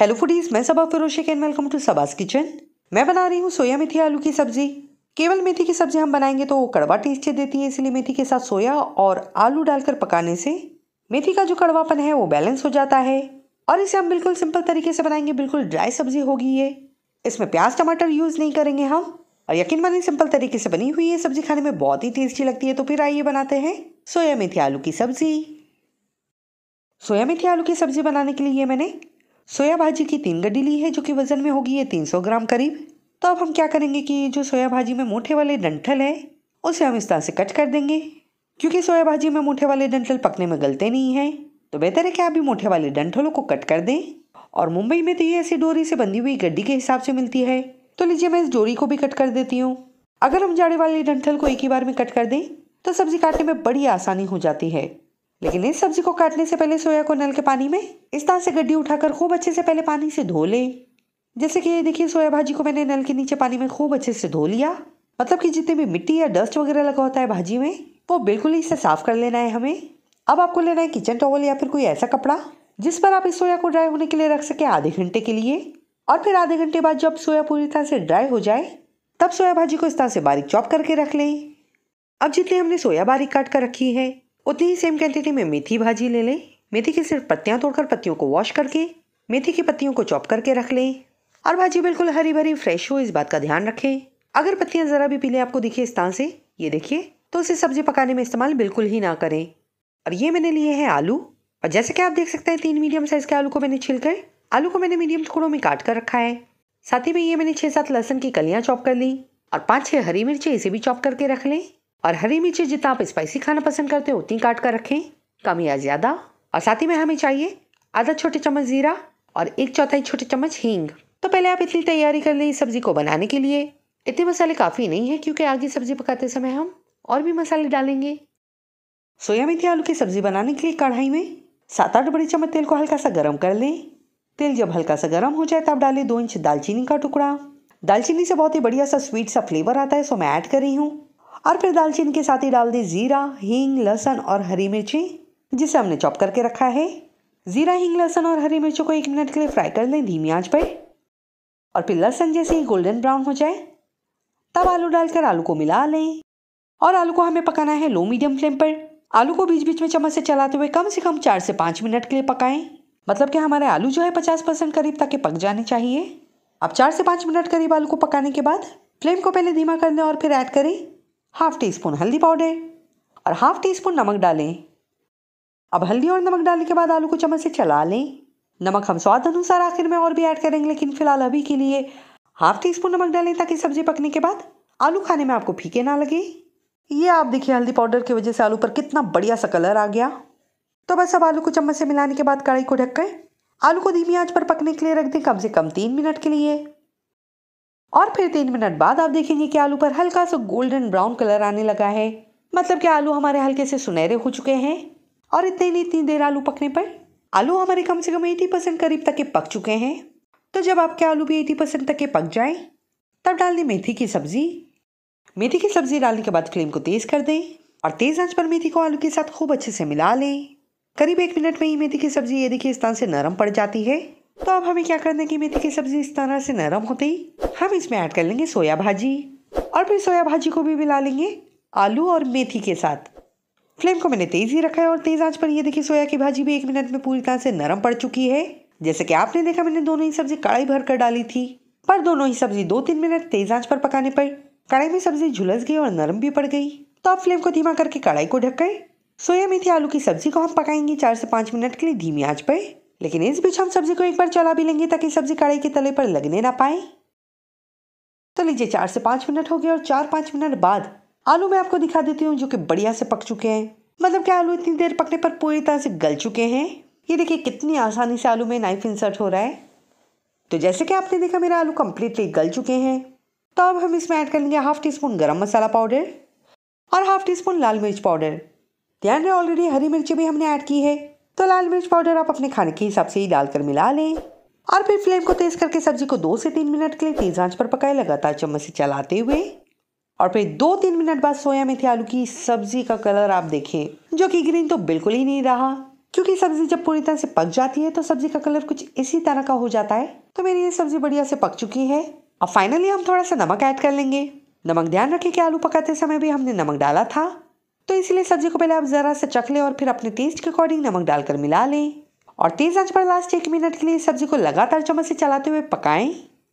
hello foodies मैं सबा फिरोशिक and welcome to Saba's kitchen मैं बना रही हूँ सोया मेथी आलू की सब्ज़ी केवल मेथी की सब्ज़ी हम बनाएंगे तो वो कड़वा टेस्ट देती है इसलिए मेथी के साथ सोया और आलू डालकर पकाने से मेथी का जो कड़वापन है वो बैलेंस हो जाता है और इसे हम बिल्कुल सिंपल तरीके से बनाएंगे बिल्कुल ड्राई सब्ज़ी होगी ये इसमें प्याज टमाटर यूज़ नहीं करेंगे हम और यकीन मानिए सिंपल तरीके से बनी हुई है सब्ज़ी खाने में बहुत ही टेस्टी लगती है तो फिर आइए बनाते हैं सोया मेथी आलू की सब्ज़ी सोया मेथी आलू की सब्ज़ी बनाने के लिए मैंने सोया भाजी की तीन गड्डी ली है जो कि वज़न में होगी ये तीन सौ ग्राम करीब तो अब हम क्या करेंगे कि जो सोया भाजी में मोटे वाले डंठल है उसे हम इस तरह से कट कर देंगे क्योंकि सोया भाजी में मोटे वाले डंठल पकने में गलते नहीं हैं तो बेहतर है कि आप भी मोटे वाले डंठलों को कट कर दें और मुंबई में तो ये ऐसी डोरी से बंधी हुई गड्डी के हिसाब से मिलती है तो लीजिए मैं इस डोरी को भी कट कर देती हूँ अगर हम जाड़े वाले डंठल को एक ही बार में कट कर दें तो सब्जी काटने में बड़ी आसानी हो जाती है लेकिन इस सब्जी को काटने से पहले सोया को नल के पानी में इस तरह से गड्डी उठाकर खूब अच्छे से पहले पानी से धो लें जैसे कि ये देखिए सोया भाजी को मैंने नल के नीचे पानी में खूब अच्छे से धो लिया मतलब कि जितने भी मिट्टी या डस्ट वगैरह लगा होता है भाजी में वो बिल्कुल ही इसे साफ़ कर लेना है हमें अब आपको लेना है किचन टॉवल या फिर कोई ऐसा कपड़ा जिस पर आप इस सोया को ड्राई होने के लिए रख सके आधे घंटे के लिए और फिर आधे घंटे बाद जब सोया पूरी तरह से ड्राई हो जाए तब सोया भाजी को इस तरह से बारीक चॉप करके रख लें अब जितने हमने सोया बारीक काट कर रखी है उतनी ही सेम क्वान्टिटी में मेथी भाजी ले लें मेथी की सिर्फ पत्तियाँ तोड़कर पत्तियों को वॉश करके मेथी की पत्तियों को चॉप करके रख लें और भाजी बिल्कुल हरी भरी फ्रेश हो इस बात का ध्यान रखें अगर पत्तियाँ ज़रा भी पीले आपको दिखे इस तरह से ये देखिए तो उसे सब्जी पकाने में इस्तेमाल बिल्कुल ही ना करें और ये मैंने लिए हैं आलू और जैसे कि आप देख सकते हैं तीन मीडियम साइज़ के आलू को मैंने छिलकर आलू को मैंने मीडियम टुकड़ों में काट कर रखा है साथ ही में ये मैंने छः सात लहसुन की कलियाँ चॉप कर ली और पाँच छः हरी मिर्चें इसे भी चॉप करके रख लें और हरी मिर्ची जितना आप स्पाइसी खाना पसंद करते हो उतनी काट कर रखें कम या ज़्यादा और साथ ही में हमें चाहिए आधा छोटे चम्मच ज़ीरा और एक चौथाई छोटे चम्मच हींग तो पहले आप इतनी तैयारी कर लें इस सब्ज़ी को बनाने के लिए इतने मसाले काफ़ी नहीं है क्योंकि आगे सब्ज़ी पकाते समय हम और भी मसाले डालेंगे सोया मेथी आलू की सब्ज़ी बनाने के लिए कढ़ाई में सात आठ बड़े चम्मच तेल को हल्का सा गर्म कर लें तेल जब हल्का सा गर्म हो जाए तब डालें दो इंच दालचीनी का टुकड़ा दालचीनी से बहुत ही बढ़िया सा स्वीट सा फ्लेवर आता है सो मैं ऐड कर रही हूँ और फिर दालचीनी के साथ ही डाल दी ज़ीरा हींग लहसुन और हरी मिर्ची जिसे हमने चॉप करके रखा है ज़ीरा हींग लहसुन और हरी मिर्चों को एक मिनट के लिए फ्राई कर लें धीमी आंच पर और फिर लहसुन जैसे ही गोल्डन ब्राउन हो जाए तब आलू डालकर आलू को मिला लें और आलू को हमें पकाना है लो मीडियम फ्लेम पर आलू को बीच बीच में चम्मच से चलाते हुए कम से कम चार से पाँच मिनट के लिए पकाएं मतलब कि हमारे आलू जो है पचास परसेंट करीब तक के पक जाने चाहिए अब चार से पाँच मिनट करीब आलू को पकाने के बाद फ्लेम को पहले धीमा कर लें और फिर ऐड करें हाफ टी स्पून हल्दी पाउडर और हाफ टी स्पून नमक डालें अब हल्दी और नमक डालने के बाद आलू को चम्मच से चला लें नमक हम स्वाद अनुसार आखिर में और भी ऐड करेंगे लेकिन फिलहाल अभी के लिए हाफ टी स्पून नमक डालें ताकि सब्जी पकने के बाद आलू खाने में आपको फीके ना लगे ये आप देखिए हल्दी पाउडर की वजह से आलू पर कितना बढ़िया सा कलर आ गया तो बस अब आलू को चम्मच से मिलाने के बाद कढ़ाई को ढक कर आलू को धीमी आंच पर पकने के लिए रख दें कम से कम तीन मिनट के लिए और फिर तीन मिनट बाद आप देखेंगे कि आलू पर हल्का सा गोल्डन ब्राउन कलर आने लगा है मतलब कि आलू हमारे हल्के से सुनहरे हो चुके हैं और इतने ही इतनी देर आलू पकने पर आलू हमारे कम से कम एटी परसेंट करीब तक के पक चुके हैं तो जब आपके आलू भी एटी परसेंट तक के पक जाएं तब डाल दें मेथी की सब्ज़ी मेथी की सब्ज़ी डालने के बाद फ्लेम को तेज़ कर दें और तेज़ आंच पर मेथी को आलू के साथ खूब अच्छे से मिला लें करीब एक मिनट में ही मेथी की सब्ज़ी ये देखिए इस तरह से नरम पड़ जाती है तो अब हमें क्या करना है कि मेथी की सब्जी इस तरह से नरम होते ही हम इसमें ऐड कर लेंगे सोया भाजी और फिर सोया भाजी को भी मिला लेंगे आलू और मेथी के साथ फ्लेम को मैंने तेज़ ही रखा है और तेज़ आंच पर ये देखिए सोया की भाजी भी एक मिनट में पूरी तरह से नरम पड़ चुकी है जैसे कि आपने देखा मैंने दोनों ही सब्जी कड़ाई भर कर डाली थी पर दोनों ही सब्जी दो तीन मिनट तेज़ आंच पर पकाने पर कड़ाई में सब्जी झुलस गई और नरम भी पड़ गई तो आप फ्लेम को धीमा करके कड़ाई को ढक गए सोया मेथी आलू की सब्जी को हम पकाएंगे चार से पाँच मिनट के लिए धीमी आंच पर लेकिन इस बीच हम सब्जी को एक बार चला भी लेंगे ताकि सब्जी कढ़ाई के तले पर लगने ना पाए तो लीजिए चार से पाँच मिनट हो गए और चार पाँच मिनट बाद आलू मैं आपको दिखा देती हूँ जो कि बढ़िया से पक चुके हैं मतलब क्या आलू इतनी देर पकने पर पूरी तरह से गल चुके हैं ये देखिए कितनी आसानी से आलू में नाइफ इंसर्ट हो रहा है तो जैसे कि आपने देखा मेरा आलू कम्प्लीटली गल चुके हैं तो अब हम इसमें ऐड करेंगे हाफ टी स्पून गर्म मसाला पाउडर और हाफ टी स्पून लाल मिर्च पाउडर ध्यान रहे ऑलरेडी हरी मिर्ची भी हमने ऐड की है तो लाल मिर्च पाउडर आप अपने खाने के हिसाब से ही डालकर मिला लें और फिर फ्लेम को तेज़ करके सब्जी को दो से तीन मिनट के लिए तेज़ आंच पर पकाए लगातार चम्मच से चलाते हुए और फिर दो तीन मिनट बाद सोया मेथी आलू की सब्जी का कलर आप देखें जो कि ग्रीन तो बिल्कुल ही नहीं रहा क्योंकि सब्जी जब पूरी तरह से पक जाती है तो सब्जी का कलर कुछ इसी तरह का हो जाता है तो मेरी ये सब्जी बढ़िया से पक चुकी है और फाइनली हम थोड़ा सा नमक ऐड कर लेंगे नमक ध्यान रखें कि आलू पकाते समय भी हमने नमक डाला था तो इसीलिए सब्जी को पहले आप ज़रा से चख लें और फिर अपने टेस्ट के अकॉर्डिंग नमक डालकर मिला लें और तेज़ आंच पर लास्ट एक मिनट के लिए सब्जी को लगातार चम्मच से चलाते हुए पकाएं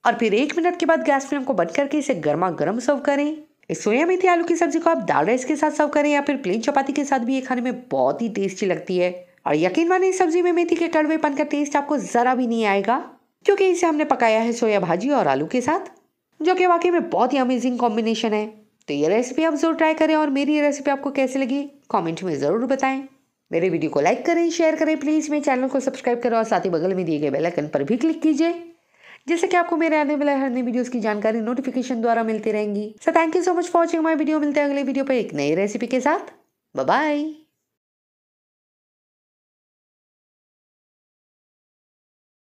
और फिर एक मिनट के बाद गैस फ्लेम को बंद करके इसे गर्मा गर्म सर्व करें इस सोया मेथी आलू की सब्जी को आप दाल राइस के साथ सर्व करें या फिर प्लेन चपाती के साथ भी ये खाने में बहुत ही टेस्टी लगती है और यकीन माने इस सब्जी में मेथी के कड़वेपन का टेस्ट आपको ज़रा भी नहीं आएगा क्योंकि इसे हमने पकाया है सोया भाजी और आलू के साथ जो कि वाकई में बहुत ही अमेजिंग कॉम्बिनेशन है तो ये रेसिपी आप ज़रूर ट्राई करें और मेरी ये रेसिपी आपको कैसी लगी कमेंट में ज़रूर बताएं मेरे वीडियो को लाइक करें शेयर करें प्लीज़ मेरे चैनल को सब्सक्राइब करें और साथ ही बगल में दिए गए बेल आइकन पर भी क्लिक कीजिए जैसे कि आपको मेरे आने वाले हर नई वीडियोस की जानकारी नोटिफिकेशन द्वारा मिलती रहेंगी so thank you so much for watching my video मिलते हैं अगले वीडियो पर एक नई रेसिपी के साथ बाय